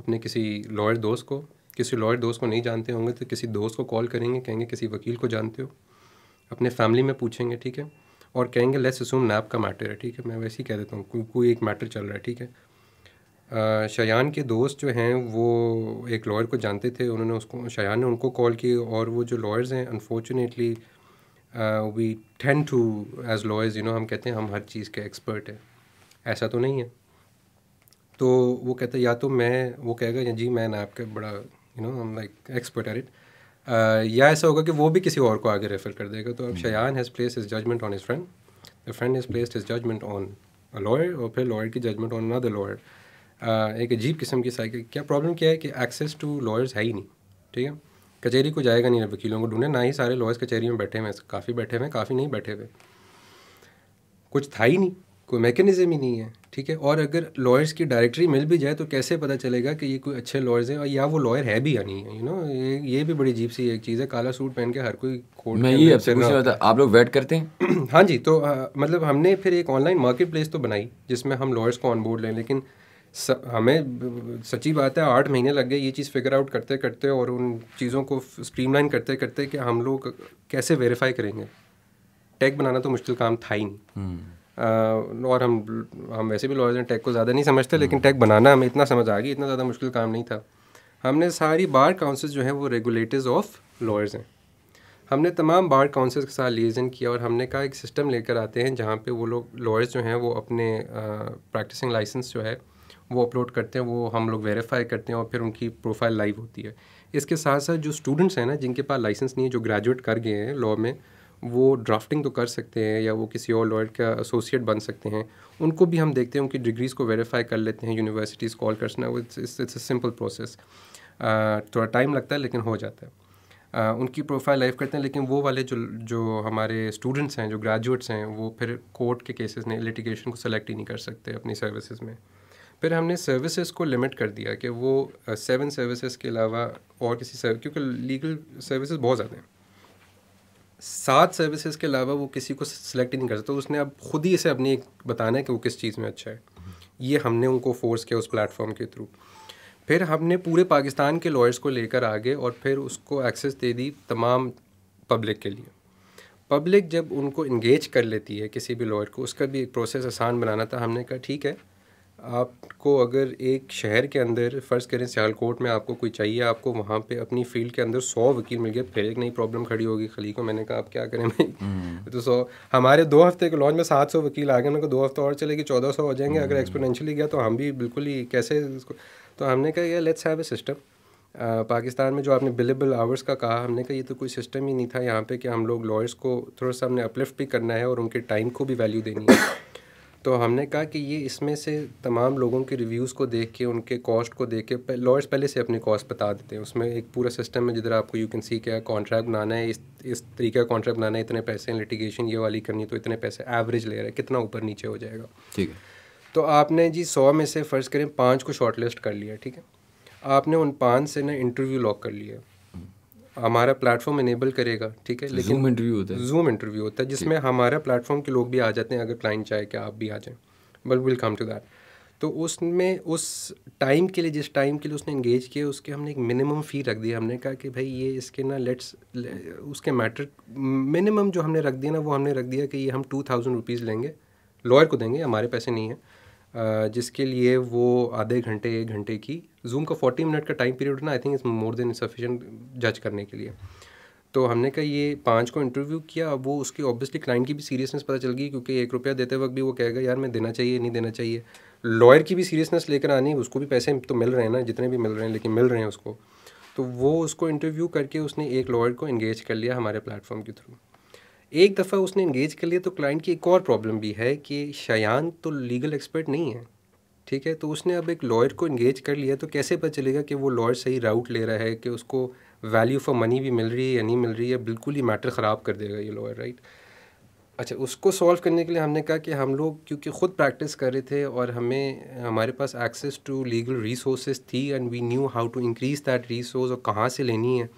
अपने किसी लॉयर दोस्त को किसी लॉयर दोस्त को नहीं जानते होंगे तो किसी दोस्त को कॉल करेंगे कहेंगे किसी वकील को जानते हो अपने फैमिली में पूछेंगे ठीक है और कहेंगे लेस असूम नैप का मैटर है ठीक है मैं वैसे ही कह देता हूँ को, कोई एक मैटर चल रहा है ठीक है शायान के दोस्त जो हैं वो एक लॉयर को जानते थे उन्होंने उसको शायान ने उनको कॉल की और वो जो लॉयर्स हैं unfortunately we tend to as lawyers you know हम कहते हैं हम हर चीज़ के एक्सपर्ट हैं ऐसा तो नहीं है तो वो कहता है या तो मैं वो कहेगा जी मैं ना आपका बड़ा यू नो हम लाइक एक्सपर्ट एट इट या ऐसा होगा कि वो भी किसी और को आगे रेफर कर देगा तो अब hmm. Shayan has place his judgment on his friend the friend has place his judgment on a lawyer और फिर लॉयर की जजमेंट ऑन अनदर लॉयर एक अजीब किस्म की साइकिल क्या प्रॉब्लम क्या है कि एक्सेस टू लॉयर्स है ही नहीं ठीक है कचहरी को जाएगा नहीं वकीलों को ढूंढे ना ही सारे लॉयर्स कचहरी में बैठे हुए हैं काफ़ी बैठे हुए हैं काफ़ी नहीं बैठे हुए कुछ था ही नहीं कोई मैकेनिज्म ही नहीं है ठीक है और अगर लॉयर्स की डायरेक्टरी मिल भी जाए तो कैसे पता चलेगा कि ये कोई अच्छे लॉयर्स हैं और या वो लॉयर है भी या नहीं है यू नो ये ये भी बड़ी जीप सी एक चीज़ है काला सूट पहन के हर कोई कोर्ट मैं ये आपसे पूछना आप लोग वेट करते हैं हाँ जी तो आ, मतलब हमने फिर एक ऑनलाइन मार्केट प्लेस तो बनाई जिसमें हम लॉयर्स को ऑन बोर्ड लें लेकिन स, हमें सच्ची बात है आठ महीने लग गए ये चीज़ फिगर आउट करते करते और उन चीज़ों को स्ट्रीमलाइन करते करते कि हम लोग कैसे वेरीफाई करेंगे टैग बनाना तो मुश्किल काम था ही नहीं हम्म। और हम हम वैसे भी लॉयर्स हैं टेक को ज़्यादा नहीं समझते लेकिन टेक बनाना हमें इतना समझ आ गई इतना ज़्यादा मुश्किल काम नहीं था हमने सारी बार काउंसिल्स जो हैं वो रेगुलेटर्स ऑफ लॉयर्स हैं हमने तमाम बार काउंसिल्स के साथ लीजन किया और हमने कहा एक सिस्टम लेकर आते हैं जहाँ पे वो लोग लॉयर्स जो हैं वो अपने प्रैक्टिसिंग लाइसेंस जो है वो अपलोड करते हैं वो हम लोग वेरीफाई करते हैं और फिर उनकी प्रोफाइल लाइव होती है इसके साथ साथ जो स्टूडेंट्स हैं ना जिनके पास लाइसेंस नहीं है जो ग्रेजुएट कर गए हैं लॉ में वो ड्राफ्टिंग तो कर सकते हैं या वो किसी और लॉयर का एसोसिएट बन सकते हैं उनको भी हम देखते हैं उनकी डिग्रीज़ को वेरीफाई कर लेते हैं यूनिवर्सिटीज़ कॉल करना it's it's a simple process थोड़ा टाइम लगता है लेकिन हो जाता है Uh, उनकी प्रोफाइल लाइफ करते हैं लेकिन वो वाले जो जो हमारे स्टूडेंट्स हैं जो ग्रेजुएट्स हैं वो फिर कोर्ट के केसेस ने लिटिगेशन को सेलेक्ट ही नहीं कर सकते अपनी सर्विसेज में फिर हमने सर्विसेज को लिमिट कर दिया कि वो सेवन uh, सर्विसेज के अलावा और किसी सर्व क्योंकि लीगल सर्विसेज बहुत ज़्यादा हैं सात सर्विसेज के अलावा वो किसी को सिलेक्ट ही नहीं कर सकता तो उसने अब खुद ही इसे अपनी एक बताना है कि वो किस चीज़ में अच्छा है ये हमने उनको फोर्स किया उस प्लेटफॉर्म के थ्रू फिर हमने पूरे पाकिस्तान के लॉयर्स को लेकर आगे और फिर उसको एक्सेस दे दी तमाम पब्लिक के लिए पब्लिक जब उनको इंगेज कर लेती है किसी भी लॉयर को उसका भी एक प्रोसेस आसान बनाना था हमने कहा ठीक है आपको अगर एक शहर के अंदर फ़र्ज़ करें सियालकोट में आपको कोई चाहिए आपको वहाँ पे अपनी फील्ड के अंदर सौ वकील मिल गए फिर एक नई प्रॉब्लम खड़ी होगी खली को मैंने कहा आप क्या करें भाई हम्म। तो सौ हमारे दो हफ्ते के लॉन्च में सात सौ वकील आ गए मेरे को दो हफ्ते और चलेगी चौदह सौ हो जाएंगे अगर एक्सपोनेंशियली हम्म। गया तो हम भी बिल्कुल ही कैसे इसको तो हमने कहा let's have a system Pakistan में जो आपने बिलेबल आवर्स का कहा हमने कहा ये तो कोई सिस्टम ही नहीं था यहाँ पे कि हम लोग लॉयर्स को थोड़ा सा हमने अपलिफ्ट भी करना है और उनके टाइम को भी वैल्यू देनी है तो हमने कहा कि ये इसमें से तमाम लोगों के रिव्यूज़ को देख के उनके कॉस्ट को देख के लॉयर्स पहले से अपनी कॉस्ट बता देते हैं उसमें एक पूरा सिस्टम है जिधर आपको यू कैन सी क्या कॉन्ट्रैक्ट बनाना है इस इस तरीके का कॉन्ट्रैक्ट बनाना है इतने पैसे लिटिगेशन ये वाली करनी तो इतने पैसे एवरेज ले रहे हैं कितना ऊपर नीचे हो जाएगा ठीक है तो आपने जी सौ में से फ़र्ज़ करें पाँच को शॉर्ट लिस्ट कर लिया ठीक है आपने उन पाँच से ना इंटरव्यू लॉक कर लिया हमारा प्लेटफॉर्म इनेबल करेगा ठीक है लेकिन जूम इंटरव्यू होता है जूम इंटरव्यू होता है जिसमें हमारा प्लेटफॉर्म के लोग भी आ जाते हैं अगर क्लाइंट चाहे कि आप भी आ जाएँ but will come to that तो उसमें उस टाइम के लिए जिस टाइम के लिए उसने इंगेज किया उसके हमने एक मिनिमम फ़ी रख दी हमने कहा कि भाई ये इसके ना लेट्स ले, उसके मैटर मिनिमम जो हमने रख दिया ना वो हमने रख दिया कि ये हम टू थाउजेंड रुपीज़ लेंगे लॉयर को देंगे हमारे पैसे नहीं हैं जिसके लिए वो आधे घंटे एक घंटे की जूम का फोर्टी मिनट का टाइम पीरियड ना I think is more than sufficient जज करने के लिए तो हमने कहा ये पाँच को इंटरव्यू किया वो उसकी ऑब्वियसली क्लाइंट की भी सीरियसनेस पता चल गई क्योंकि एक रुपया देते वक्त भी वो कहेगा यार मैं देना चाहिए नहीं देना चाहिए लॉयर की भी सीरियसनेस लेकर आनी उसको भी पैसे तो मिल रहे हैं ना जितने भी मिल रहे हैं लेकिन मिल रहे हैं उसको तो वो उसको इंटरव्यू करके उसने एक लॉयर को इंगेज कर लिया हमारे प्लेटफॉर्म के थ्रू एक दफ़ा उसने इंगेज कर लिया तो क्लाइंट की एक और प्रॉब्लम भी है कि शयान तो लीगल एक्सपर्ट नहीं है ठीक है तो उसने अब एक लॉयर को इंगेज कर लिया तो कैसे पता चलेगा कि वो लॉयर सही राउट ले रहा है कि उसको वैल्यू फॉर मनी भी मिल रही है या नहीं मिल रही है बिल्कुल ही मैटर ख़राब कर देगा ये लॉयर राइट अच्छा उसको सॉल्व करने के लिए हमने कहा कि हम लोग क्योंकि ख़ुद प्रैक्टिस कर रहे थे और हमें हमारे पास एक्सेस टू लीगल रिसोर्स थी and we knew how to increase that resource और कहाँ से लेनी है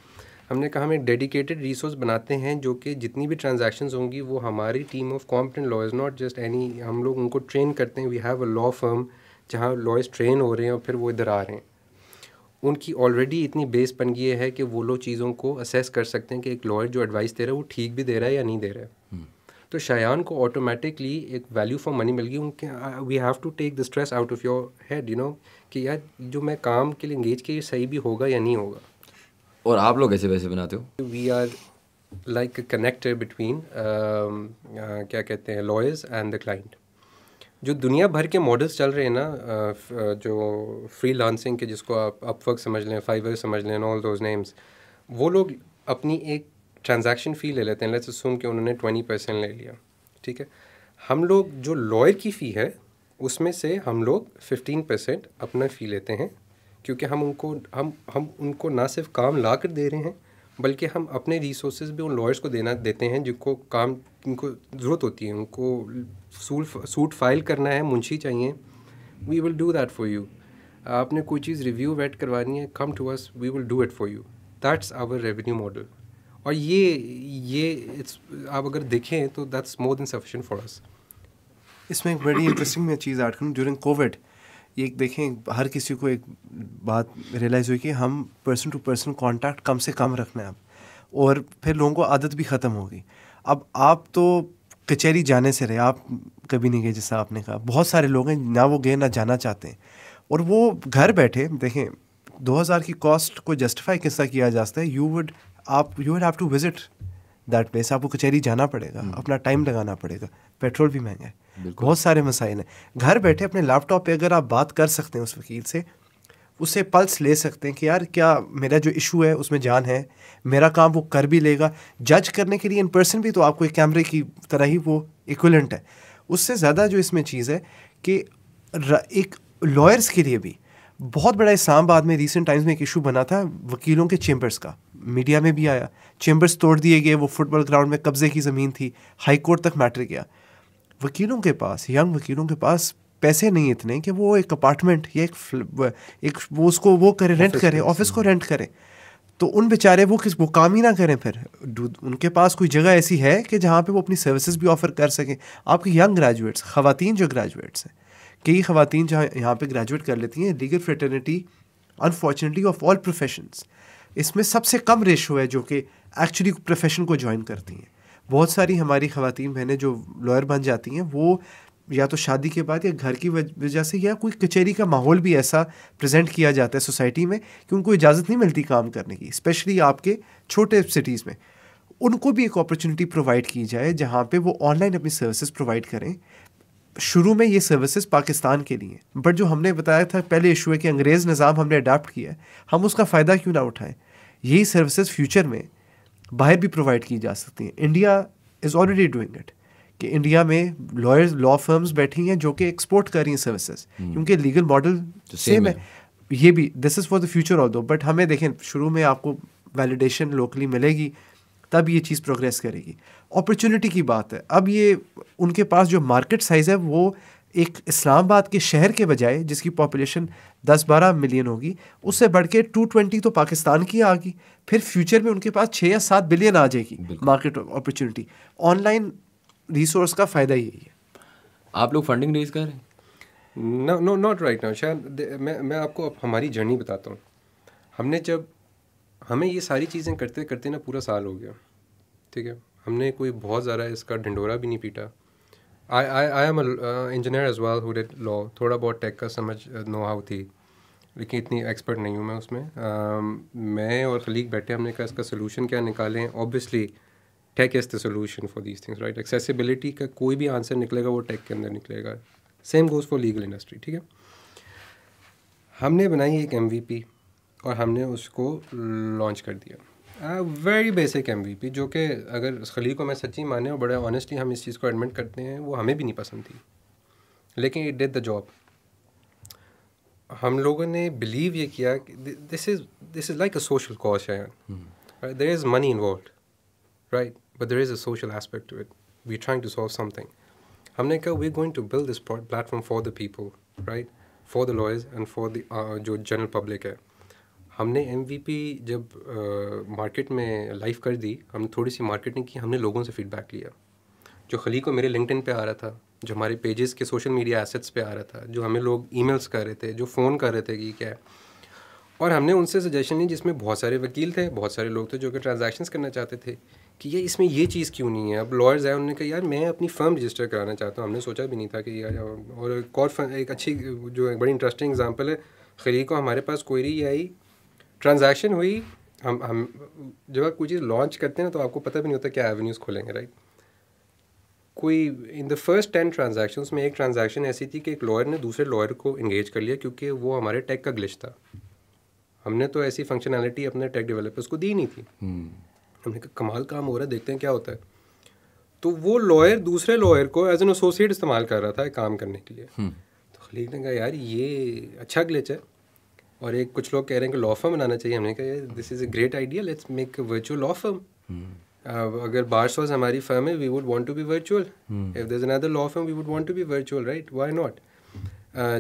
हमने कहा हम एक डेडिकेटेड रिसोर्स बनाते हैं जो कि जितनी भी ट्रांजेक्शन होंगी वो हमारी team of competent lawyers not just any हम लोग उनको ट्रेन करते हैं we have a law firm जहाँ लॉयर्स ट्रेन हो रहे हैं और फिर वो इधर आ रहे हैं उनकी ऑलरेडी इतनी बेस बन गई है कि वो लोग चीज़ों को असेस कर सकते हैं कि एक लॉयर जो एडवाइस दे रहा है वो ठीक भी दे रहा है या नहीं दे रहा है हम्म। तो शायान को ऑटोमेटिकली एक वैल्यू फॉर मनी मिल गई उनके we have to take the stress out of your head you know कि यार जो मैं काम के लिए इंगेज किया ये सही भी होगा या नहीं होगा और आप लोग ऐसे वैसे बनाते हो we are like connected between क्या कहते हैं लॉयर्स एंड द क्लाइंट जो दुनिया भर के मॉडल्स चल रहे हैं ना uh, uh, जो फ्री लांसिंग के जिसको आप अपवर्क समझ लें फाइवर समझ लें ऑल दोज नेम्स वो लोग अपनी एक ट्रांजैक्शन फ़ी ले लेते हैं लेट्स असूम कि उन्होंने ट्वेंटी परसेंट ले लिया ठीक है हम लोग जो लॉयर की फ़ी है उसमें से हम लोग फिफ्टीन परसेंट अपना फ़ी लेते हैं क्योंकि हम उनको हम हम उनको ना सिर्फ काम ला कर दे रहे हैं बल्कि हम अपने रिसोर्स भी उन लॉयर्स को देना देते हैं जिनको काम इनको ज़रूरत होती है उनको सूट सूट फाइल करना है मुंशी चाहिए we will do that for you आपने कोई चीज़ रिव्यू वेट करवानी है come to us we will do it for you that's our revenue model और ये ये इट्स आप अगर देखें तो that's more than sufficient for us इसमें एक बड़ी इंटरेस्टिंग मैं चीज़ ऐड करूँ ड्यूरिंग कोविड ये देखें हर किसी को एक बात रियलाइज़ हुई कि हम पर्सन टू पर्सन कांटेक्ट कम से कम रखना है अब और फिर लोगों को आदत भी ख़त्म होगी अब आप तो कचहरी जाने से रहे आप कभी नहीं गए जैसा आपने कहा बहुत सारे लोग हैं ना वो गए ना जाना चाहते हैं और वो घर बैठे देखें 2000 की कॉस्ट को जस्टिफाई किस तरह किया जा सकता है यू वुड आप you would have to visit that place आपको कचहरी जाना पड़ेगा हम्म। अपना टाइम लगाना पड़ेगा पेट्रोल भी महंगा है बहुत सारे मसाइल हैं घर बैठे अपने लैपटॉप पे अगर आप बात कर सकते हैं उस वकील से उससे पल्स ले सकते हैं कि यार क्या मेरा जो इशू है उसमें जान है मेरा काम वो कर भी लेगा जज करने के लिए इन पर्सन भी तो आपको एक कैमरे की तरह ही वो इक्वलेंट है उससे ज़्यादा जो इसमें चीज़ है कि एक लॉयर्स के लिए भी बहुत बड़ा इस्लाम में रिसेंट टाइम्स में एक इशू बना था वकीलों के चेंबर्स का मीडिया में भी आया चैम्बर्स तोड़ दिए गए वो फुटबॉल ग्राउंड में कब्जे की ज़मीन थी हाई कोर्ट तक मैटर गया वकीलों के पास यंग वकीलों के पास पैसे नहीं इतने कि वो एक अपार्टमेंट या एक एक वो उसको वो करें रेंट करें ऑफिस को रेंट हम्म। करें तो उन बेचारे वो किस वो काम ही ना करें फिर उनके पास कोई जगह ऐसी है कि जहाँ पे वो अपनी सर्विसेज भी ऑफ़र कर सकें आपके यंग ग्रेजुएट्स ख़वातीन जो ग्रेजुएट्स हैं कई ख़वातीन जहाँ यहाँ पर ग्रेजुएट कर लेती हैं legal fraternity unfortunately of all professions इसमें सबसे कम रेशो है जो कि एक्चुअली प्रोफेशन को ज्वाइन करती हैं बहुत सारी हमारी खातन बहनें जो लॉयर बन जाती हैं वो या तो शादी के बाद या घर की वजह से या कोई कचहरी का माहौल भी ऐसा प्रेजेंट किया जाता है सोसाइटी में कि उनको इजाज़त नहीं मिलती काम करने की स्पेशली आपके छोटे सिटीज़ में उनको भी एक अपॉर्चुनिटी प्रोवाइड की जाए जहाँ पे वो ऑनलाइन अपनी सर्विसेज प्रोवाइड करें शुरू में ये सर्विसेज पाकिस्तान के लिए बट जो हमने बताया था पहले इशू है कि अंग्रेज़ निज़ाम हमने अडाप्ट किया है हम उसका फ़ायदा क्यों ना उठाएं यही सर्विसेज फ्यूचर में बाहर भी प्रोवाइड की जा सकती हैं India is already doing it कि इंडिया में लॉयर्स लॉ फर्म्स बैठी हैं जो कि एक्सपोर्ट कर रही हैं सर्विसेज हम्म। क्योंकि लीगल मॉडल सेम है ये भी this is for the future although but हमें देखें शुरू में आपको वैलिडेशन लोकली मिलेगी तब ये चीज़ प्रोग्रेस करेगी अपॉर्चुनिटी की बात है अब ये उनके पास जो मार्केट साइज़ है वो एक इस्लामाबाद के शहर के बजाय जिसकी पॉपुलेशन 10-12 मिलियन होगी उससे बढ़ के टू तो पाकिस्तान की आ गई फिर फ्यूचर में उनके पास छः या सात बिलियन आ जाएगी मार्केट अपॉर्चुनिटी ऑनलाइन रिसोर्स का फ़ायदा यही है आप लोग फंडिंग रेज कर रहे हैं no no not right now शायद मैं मैं आपको अब हमारी जर्नी बताता हूँ हमने जब हमें ये सारी चीज़ें करते करते ना पूरा साल हो गया ठीक है हमने कोई बहुत ज़्यादा इसका ढंडोरा भी नहीं पीटा I I I am engineer as well who did law थोड़ा बहुत टेक का समझ नो uh, हाउ थी लेकिन इतनी एक्सपर्ट नहीं हूँ मैं उसमें uh, मैं और खलीक बैठे हमने कहा इसका सोलूशन क्या निकालें obviously tech is the solution for these things right accessibility का कोई भी आंसर निकलेगा वो टेक के अंदर निकलेगा same goes for legal industry ठीक है हमने बनाई एक एम और हमने उसको लॉन्च कर दिया very basic M V P जो कि अगर खली को मैं सच्ची माने और बड़े ऑनेस्टली हम इस चीज़ को एडमिट करते हैं वो हमें भी नहीं पसंद थी लेकिन इट डिड द जॉब हम लोगों ने बिलीव ये किया कि this is this is like a social cause है there is money involve right but there is a social aspect to it we trying to solve something हमने कहा we going to build this platform for the people right for the lawyers and for the जो general public है हमने M जब market में live कर दी हमने थोड़ी सी मार्केटिंग की हमने लोगों से फीडबैक लिया जो खली को मेरे लिंकडिन पे आ रहा था जो हमारे पेजेस के सोशल मीडिया एसेट्स पे आ रहा था जो हमें लोग ईमेल्स कर रहे थे जो फ़ोन कर रहे थे कि क्या है और हमने उनसे सजेशन ली जिसमें बहुत सारे वकील थे बहुत सारे लोग थे जो कि ट्रांजेक्शन करना चाहते थे कि ये इसमें ये चीज़ क्यों नहीं है अब लॉयर्स आए उन्होंने कहा यार मैं अपनी फर्म रजिस्टर कराना चाहता हूँ हमने सोचा भी नहीं था कि यार और एक और एक अच्छी जो बड़ी इंटरेस्टिंग एग्जांपल है खली को हमारे पास क्वेरी आई ट्रांजैक्शन हुई हम हम जब आप कोई चीज़ लॉन्च करते हैं ना तो आपको पता भी नहीं होता क्या एवेन्यूज़ खोलेंगे राइट कोई in the first ten transaction में एक ट्रांजेक्शन ऐसी थी कि एक लॉयर ने दूसरे लॉयर को इंगेज कर लिया क्योंकि वो हमारे टेक का ग्लिच था हमने तो ऐसी फंक्शनैलिटी अपने टेक डेवलपर्स को दी नहीं थी hmm. हमने कहा कमाल काम हो रहा है देखते हैं क्या होता है तो वो लॉयर दूसरे लॉयर को एज एन एसोसिएट इस्तेमाल कर रहा था काम करने के लिए hmm. तो खलीक ने कहा यार ये अच्छा ग्लिच है और एक कुछ लोग कह रहे हैं कि लॉ फर्म बनाना चाहिए हमने कहा this is a great idea let's make virtual law firm अगर बार्स वॉज हमारी फर्म है we would want to be virtual if there is another law firm we would want to be virtual right why not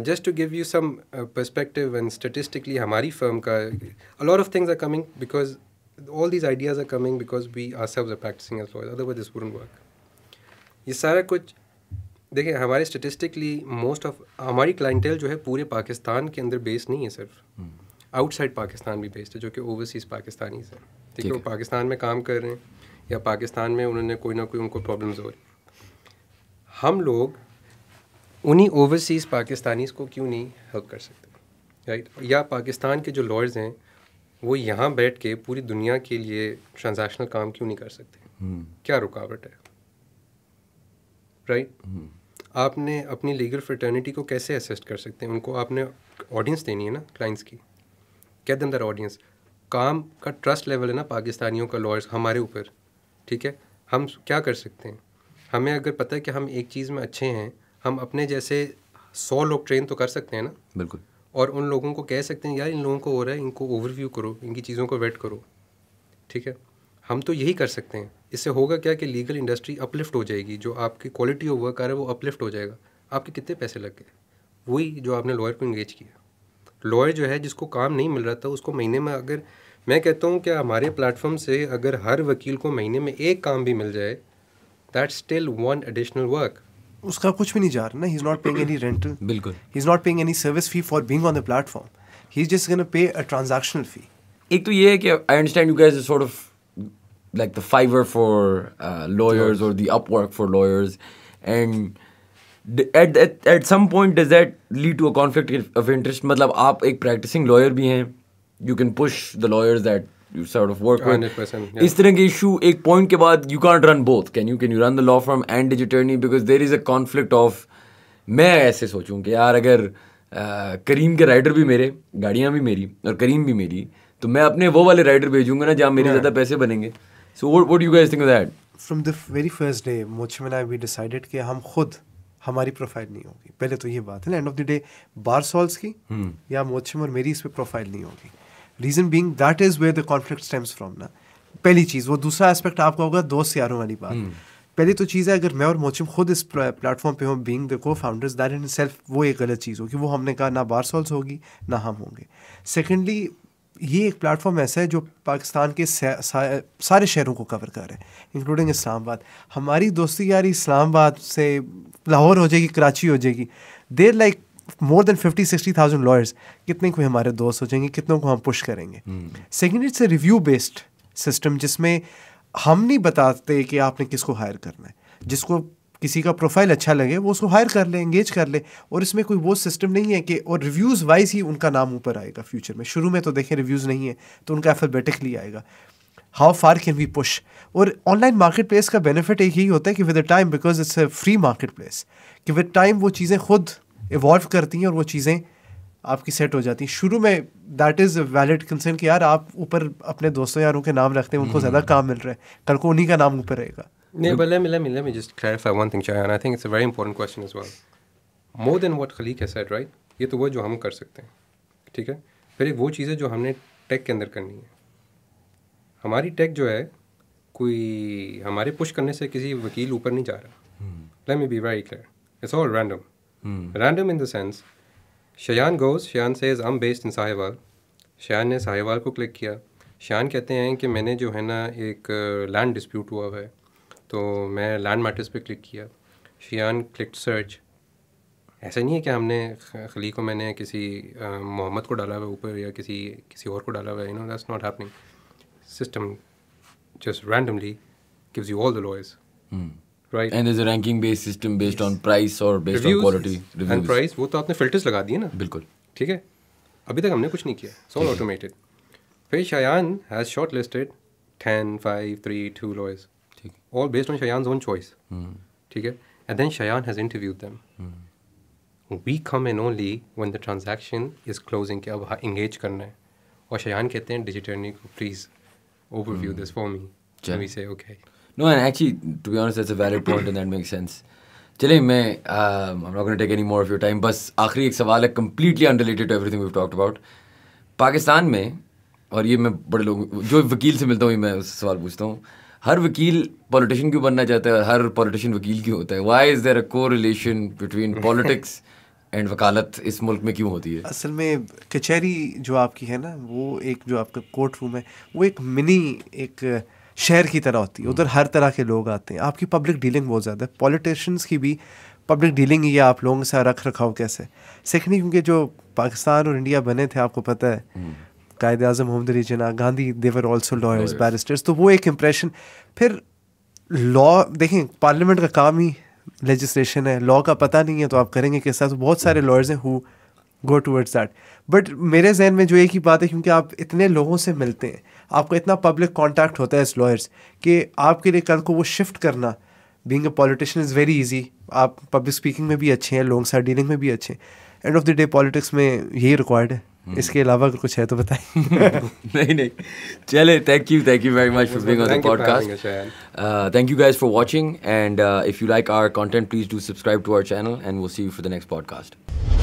just to give you some perspective and statistically हमारी firm का a of things are coming because all these ideas are coming because we are save practising as otherwise this wouldn't work ये सारा कुछ देखिए हमारे statistically most of हमारी clientele जो है पूरे पाकिस्तान के अंदर बेस्ड नहीं है सिर्फ आउटसाइड हम्म। पाकिस्तान भी बेस्ड है जो कि ओवरसीज़ पाकिस्तानीज हैं ठीक है वो पाकिस्तान में काम कर रहे हैं या पाकिस्तान में उन्होंने कोई ना कोई उनको प्रॉब्लम्स हो रही हम लोग उन्हीं ओवरसीज़ पाकिस्तानीज़ को क्यों नहीं हेल्प कर सकते राइट या पाकिस्तान के जो लॉयर्स हैं वो यहाँ बैठ के पूरी दुनिया के लिए ट्रांजैक्शनल काम क्यों नहीं कर सकते hmm. क्या रुकावट है राइट right? hmm. आपने अपनी लीगल फ्रटर्निटी को कैसे असिस्ट कर सकते हैं उनको आपने ऑडियंस देनी है ना क्लाइंट्स की कैद अंदर ऑडियंस काम का ट्रस्ट लेवल है ना पाकिस्तानियों का लॉयर्स हमारे ऊपर ठीक है हम क्या कर सकते हैं हमें अगर पता है कि हम एक चीज़ में अच्छे हैं हम अपने जैसे सौ लोग ट्रेन तो कर सकते हैं ना बिल्कुल और उन लोगों को कह सकते हैं यार इन लोगों को हो रहा है इनको ओवरव्यू करो इनकी चीज़ों को वेट करो ठीक है हम तो यही कर सकते हैं इससे होगा क्या कि लीगल इंडस्ट्री अपलिफ्ट हो जाएगी जो आपकी क्वालिटी ऑफ वर्क आ रहा है वो अपलिफ्ट हो जाएगा आपके कितने पैसे लग गए वही जो आपने लॉयर को इंगेज किया लॉयर जो है जिसको काम नहीं मिल रहा था उसको महीने में अगर मैं कहता हूँ कि हमारे प्लेटफॉर्म से अगर हर वकील को महीने में एक काम भी मिल जाए that still one additional work उसका कुछ भी नहीं जा रहा ना he is not paying any rent बिल्कुल he is not paying any service fee for being on the platform he is just gonna pay a transactional fee एक तो ये है कि I understand you guys sort of like the Fiverr for uh, lawyers or the Upwork for lawyers, and at, at, at some point does that lead to a conflict of interest? मतलब आप एक practicing lawyer भी हैं, you can push the lawyers that you sort of work 100%, with. Yeah. इस तरह के issue एक point के बाद you can't run both. Can you? Can you run the law firm and the attorney because there is a conflict of मैं ऐसे सोचूं कि यार अगर Uh, करीम के राइडर भी मेरे गाड़ियाँ भी मेरी और करीम भी मेरी तो मैं अपने वो वाले राइडर भेजूंगा ना जहाँ मेरे ज़्यादा पैसे बनेंगे So what what do you guys think of that? From the very first day, Mochim and I we decided कि हम खुद हमारी प्रोफाइल नहीं होगी पहले तो ये बात है ना end of the day bar सॉल्स की hmm. या मोचम और मेरी इस पर प्रोफाइल नहीं होगी reason being that is where the conflict stems from ना पहली चीज़ वो दूसरा एस्पेक्ट आपका होगा दोस्त यारों वाली बात hmm. पहली तो चीज़ है अगर मैं और मोचम खुद इस प्लेटफॉर्म पे हूँ being the cofounders that in self वो एक गलत चीज़ होगी वो हमने कहा ना बार सॉल्स होगी ना हम होंगे सेकेंडली ये एक प्लेटफॉर्म ऐसा है जो पाकिस्तान के सारे शहरों को कवर कर रहे हैं इंक्लूडिंग इस्लामाबाद हमारी दोस्ती यार इस्लामाबाद से लाहौर हो जाएगी कराची हो जाएगी there like more than fifty sixty thousand lawyers कितने को हमारे दोस्त हो जाएंगे कितनों को हम पुश करेंगे second it's a review based system जिसमें हम नहीं बताते कि आपने किसको हायर करना है जिसको किसी का प्रोफाइल अच्छा लगे वो उसको हायर कर ले एंगेज कर ले और इसमें कोई वो सिस्टम नहीं है कि और रिव्यूज़ वाइज ही उनका नाम ऊपर आएगा फ्यूचर में शुरू में तो देखें रिव्यूज़ नहीं है तो उनका एफरबेटिकली आएगा how far can we push और ऑनलाइन मार्केट प्लेस का बेनिफिट एक ही होता है कि with a time because it's a free market place कि विद टाइम वो चीज़ें खुद इवॉल्व करती हैं और वो चीज़ें आपकी सेट हो जाती हैं शुरू में दैट इज़ वैलिड कंसर्न कि यार आप ऊपर अपने दोस्तों यारों के नाम रखते हैं उनको हम्म। ज़्यादा काम मिल रहा है कल को उन्हीं का नाम ऊपर रहेगा Yeah, Look, but let me let me let me just clarify one thing, Shayan. I think it's a very important question as well. More than what Khalik has said, right? ये तो वो जो हम कर सकते हैं ठीक है फिर एक वो चीज़ है जो हमने टेक के अंदर करनी है हमारी टेक जो है कोई हमारे पुश करने से किसी वकील ऊपर नहीं जा रहा let me be very clear it's all random random in the sense Shayan goes Shayan says I'm based in Sahiwal Shayan ने साहिवाल को क्लिक किया शयान कहते हैं कि मैंने जो है ना एक लैंड uh, डिस्प्यूट हुआ है तो मैं लैंड मार्टिस पे क्लिक किया शियान क्लिक सर्च ऐसा नहीं है कि हमने खली को मैंने किसी मोहम्मद को डाला हुआ ऊपर या किसी किसी और को डाला हुआ you know that's not happening system just randomly gives you all the lawyers right and is a ranking based system based on price और based on quality on quality reviews वो तो आपने फिल्टर्स लगा दिए ना बिल्कुल ठीक है अभी तक हमने कुछ नहीं किया सो ऑटोमेटेड फिर Shayan has short listed ten five three two lawyers ठीक all based on Shayan own choice ठीक है and then Shayan has interview them we come in only when the transaction is closing के अब इंगेज हाँ, करना है और शयान कहते हैं डिजिटर्नी please over this for me we say okay no and actually to be honest it's a valid point and that makes sense चले मैं I am not gonna take any more of your time बस आखिरी एक सवाल है completely unrelated to everything we have talked Pakistan में और ये मैं बड़े लोग जो वकील से मिलता हूँ ये मैं उससे सवाल पूछता हूँ हर वकील पॉलिटिशियन क्यों बनना चाहता है हर पॉलिटिशियन वकील क्यों होता है वाई इज़ देर अ को रिलेशन बिटवीन पॉलिटिक्स एंड वकालत इस मुल्क में क्यों होती है असल में कचहरी जो आपकी है ना वो एक जो आपका कोर्ट रूम है वो एक मिनी एक शहर की तरह होती है उधर हर तरह के लोग आते हैं आपकी पब्लिक डीलिंग बहुत ज़्यादा है पॉलिटिशन्स की भी पब्लिक डीलिंग है आप लोगों से रख रखाव कैसे सीखने क्योंकि जो पाकिस्तान और इंडिया बने थे आपको पता है हम्म। कायद अजम Mohammad Ali Jinnah Gandhi they were also lawyers barristers तो वो एक इम्प्रेशन फिर लॉ देखें पार्लियामेंट का काम ही लेजिस्लेशन है लॉ का पता नहीं है तो आप करेंगे किस तरह तो बहुत सारे लॉयर्स हैं who go towards that but मेरे जहन में जो एक ही बात है क्योंकि आप इतने लोगों से मिलते हैं आपका इतना पब्लिक कॉन्टैक्ट होता है इस लॉयर्स कि आपके लिए कल को वो शिफ्ट करना being a politician is very easy आप पब्लिक स्पीकिंग में भी अच्छे हैं लोगों के साथ डीलिंग में भी अच्छे हैं end of the day politics में यही रिक्वायर्ड है Hmm. इसके अलावा अगर कुछ है तो बताए नहीं नहीं चले thank you thank you very much for being on the podcast thank you guys for watching and if you like our content please do subscribe to our channel and we see you for the next podcast